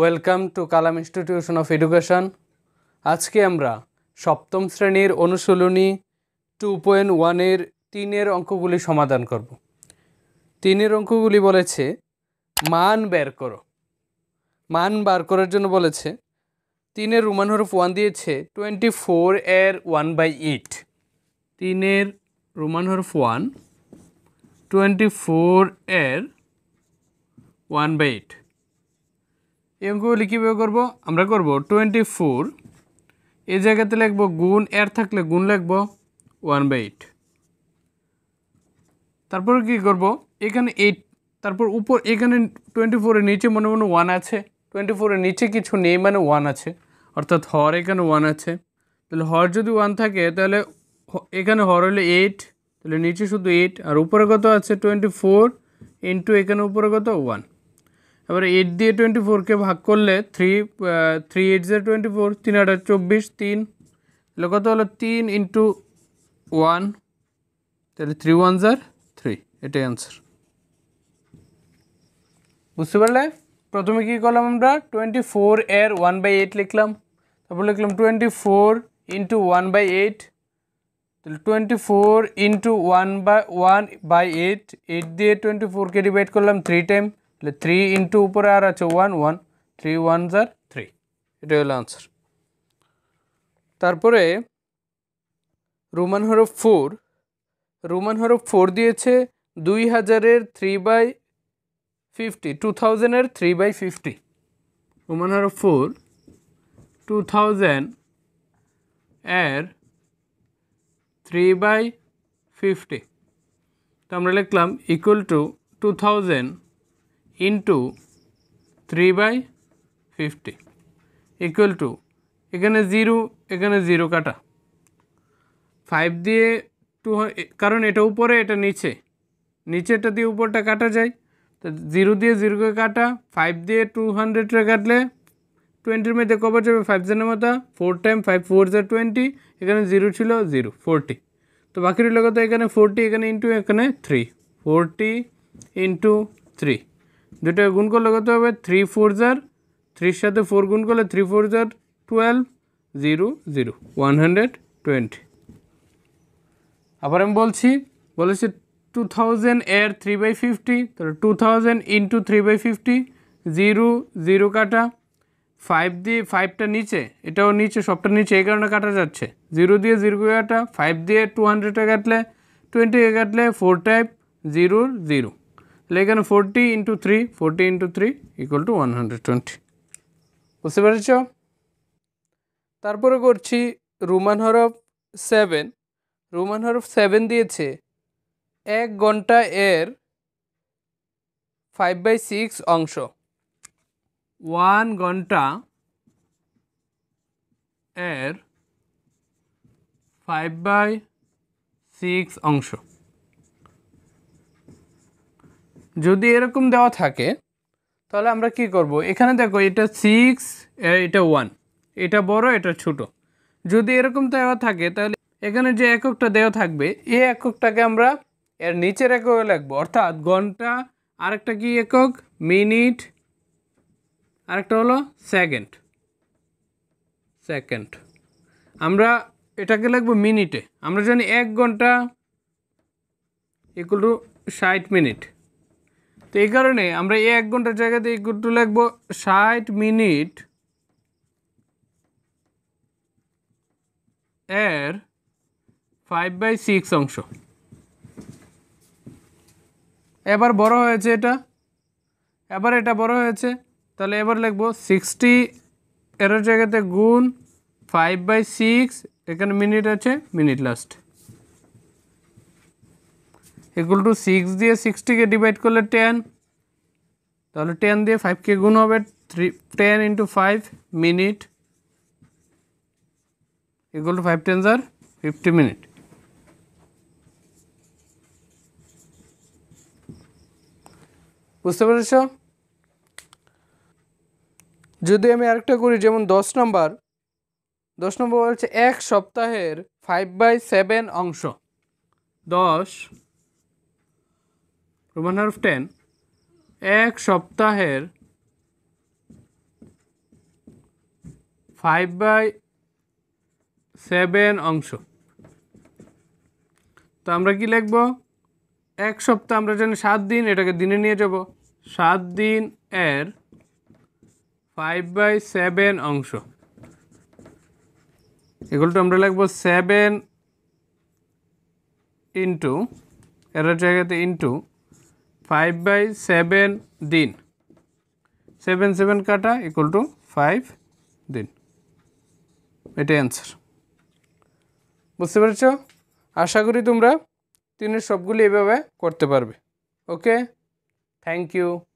welcome to Kalam institution of education আজকে আমরা সপ্তম শ্রেণীর অনুশীলনী টু পয়েন্ট ওয়ানের তিনের অঙ্কগুলি সমাধান করব তিনের অঙ্কগুলি বলেছে মান বের করো মান বার করার জন্য বলেছে তিনের রোমান হরফ ওয়ান দিয়েছে টোয়েন্টি ফোর এর ওয়ান বাই এইট তিনের রোমান হরফ ওয়ান টোয়েন্টি ফোর এর ওয়ান বাই এইট এই অঙ্কগুলি কীভাবে করবো আমরা করব টোয়েন্টি ফোর এই জায়গাতে লিখবো গুণ এর থাকলে গুণ লিখবো ওয়ান বাই এইট তারপর কী করবো এখানে এইট তারপর উপর এখানে টোয়েন্টি ফোরের নিচে মনে মনে ওয়ান আছে টোয়েন্টি ফোরের নিচে কিছু নেই মানে ওয়ান আছে অর্থাৎ হর এখানে ওয়ান আছে তাহলে হর যদি ওয়ান থাকে তাহলে এখানে হর হলে এইট তাহলে নিচে শুধু এইট আর উপরে কত আছে টোয়েন্টি ফোর ইন্টু এখানে উপরে কত ওয়ান এবার এইট দিয়ে টোয়েন্টি ফোরকে ভাগ করলে থ্রি থ্রি এইট জে টোয়েন্টি ফোর তিন হাজার চব্বিশ তিন তাহলে কত হলো তিন ইন্টু ওয়ান তাহলে থ্রি ওয়ান জার থ্রি এটাই অ্যান্সার বুঝতে পারলে প্রথমে কী করলাম আমরা টোয়েন্টি ফোর এর ওয়ান বাই এইট লিখলাম তারপর লিখলাম twenty four into one by eight তাহলে twenty four into one by one by eight eight দিয়ে টোয়েন্টি ফোরকে ডিভাইড করলাম থ্রি টাইম তাহলে থ্রি ইন্টু উপরে আর আছে ওয়ান ওয়ান থ্রি ওয়ান জার থ্রি এটা হলো আনসার তারপরে রোমান হরফ ফোর রোমান হরফ ফোর দিয়েছে দুই হাজারের থ্রি বাই ফিফটি টু থাউজেন্ডের থ্রি বাই ফিফটি রোমান হরফ ফোর টু থাউজেন্ড এর থ্রি বাই ফিফটি তো আমরা লিখলাম equal to two thousand into three by fifty equal to এখানে জিরো এখানে জিরো কাটা ফাইভ দিয়ে টু কারণ এটা উপরে এটা নিচে নিচেটা দিয়ে উপরটা কাটা যায় তো জিরো দিয়ে জিরোকে কাটা ফাইভ দিয়ে টু হান্ড্রেডটা কাটলে টোয়েন্টির মধ্যে কবার যাবে ফাইভ জেনের মতো ফোর টাইম ফাইভ ফোর জা টোয়েন্টি এখানে জিরো ছিল জিরো ফোরটি তো বাকি রইল কথা এখানে ফোরটি এখানে ইন্টু এখানে থ্রি ফোরটি ইন্টু থ্রি দুটোকে গুণ করলে কত হবে থ্রি ফোর জার থ্রির সাথে ফোর গুণ করলে থ্রি ফোর জার twelve zero zero one hundred twenty আবার আমি বলছি বলেছি টু থাউজেন্ড এর থ্রি বাই ফিফটি তাহলে two thousand into three by fifty zero zero কাটা ফাইভ দিয়ে ফাইভটা নিচে এটাও নিচে সবটা নিচে এই কারণে কাটা যাচ্ছে জিরো দিয়ে জিরো কাটা ফাইভ দিয়ে টু হান্ড্রেডটা কাটলে টোয়েন্টিকে কাটলে ফোর টাইপ জিরোর জিরো তাহলে এখানে forty into three forty into three equal to one hundred twenty বুঝতে পেরেছ তারপরে করছি রুমান হরফ সেভেন রুমান হরফ সেভেন দিয়েছে এক ঘন্টা এর ফাইভ বাই সিক্স অংশ ওয়ান ঘন্টা এর ফাইভ বাই সিক্স অংশ যদি এরকম দেওয়া থাকে তাহলে আমরা কি করব এখানে দেখো এটা সিক্স এটা ওয়ান এটা বড় এটা ছোট যদি এরকম দেওয়া থাকে তাহলে এখানে যে এককটা দেওয়া থাকবে এই এককটাকে আমরা এর নিচের একক লাগবো অর্থাৎ ঘন্টা আরেকটা কি একক মিনিট আরেকটা হলো সেকেন্ড সেকেন্ড আমরা এটাকে লাগবো মিনিটে আমরা জানি এক ঘন্টা ইকুয়াল টু ষাট মিনিট তো এই কারণে আমরা এই এক ঘন্টার জায়গাতে একটু লাগবো ষাট মিনিট এর ফাইভ বাই সিক্স অংশ এবার বড় হয়েছে এটা এবার এটা বড় হয়েছে তাহলে এবার লিখবো সিক্সটি এর জায়গাতে গুণ ফাইভ বাই সিক্স এখানে মিনিট আছে minute last equal to six দিয়ে সিক্সটিকে ডিভাইড করলে টেন তাহলে টেন দিয়ে ফাইভকে গুণ হবে three ten into five minute equal to five ten আর ফিফটি মিনিট বুঝতে পেরেছ যদি আমি আরেকটা করি যেমন দশ নম্বর দশ নম্বর হচ্ছে এক সপ্তাহের ফাইভ বাই সেভেন অংশ দশ রোমান হারফ টেন এক সপ্তাহের ফাইভ বাই সেভেন অংশ তো আমরা কি লিখব এক সপ্তাহ আমরা জানি সাত দিন এটাকে দিনে নিয়ে যাব সাত দিন এর ফাইভ বাই সেভেন অংশ এগুলোটা আমরা লিখব সেভেন ইন্টু এর জায়গাতে ইন্টু ফাইভ বাই সেভেন দিন সেভেন সেভেন কাটা ইকুয়াল টু ফাইভ দিন এটাই অ্যান্সার বুঝতে পেরেছ আশা করি তোমরা তিনের সবগুলি এভাবে করতে পারবে ওকে থ্যাংক ইউ